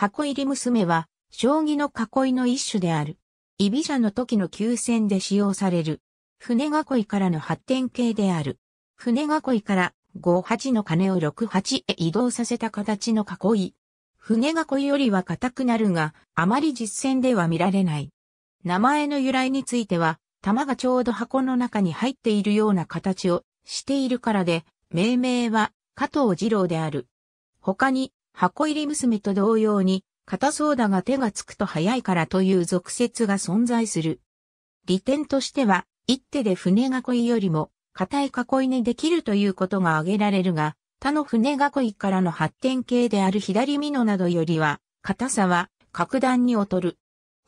箱入り娘は、将棋の囲いの一種である。居飛車の時の急戦で使用される。船囲いからの発展形である。船囲いから5八の鐘を6八へ移動させた形の囲い。船囲いよりは硬くなるが、あまり実践では見られない。名前の由来については、玉がちょうど箱の中に入っているような形をしているからで、命名は加藤二郎である。他に、箱入り娘と同様に、硬そうだが手がつくと早いからという俗説が存在する。利点としては、一手で船囲いよりも、硬い囲いにできるということが挙げられるが、他の船囲いからの発展系である左美濃などよりは、硬さは格段に劣る。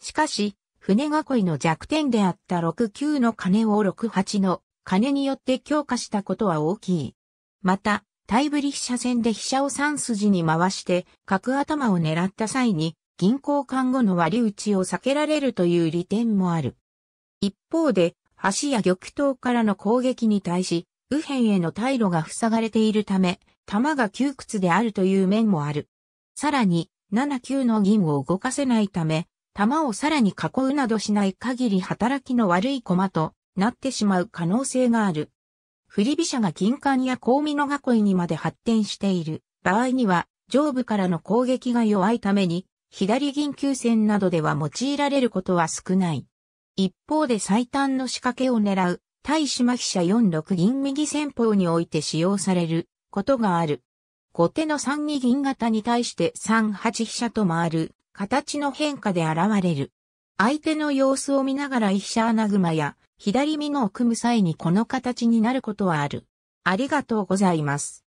しかし、船囲いの弱点であった6九の金を6八の金によって強化したことは大きい。また、イブリ飛車戦で飛車を三筋に回して角頭を狙った際に銀行間後の割り打ちを避けられるという利点もある。一方で、橋や玉頭からの攻撃に対し、右辺への退路が塞がれているため、弾が窮屈であるという面もある。さらに、7九の銀を動かせないため、弾をさらに囲うなどしない限り働きの悪い駒となってしまう可能性がある。振り飛車が金冠や香味の囲いにまで発展している場合には、上部からの攻撃が弱いために、左銀急戦などでは用いられることは少ない。一方で最短の仕掛けを狙う、対島飛車4六銀右戦法において使用されることがある。後手の3二銀型に対して3八飛車と回る形の変化で現れる。相手の様子を見ながら飛車穴熊や左身のを組む際にこの形になることはある。ありがとうございます。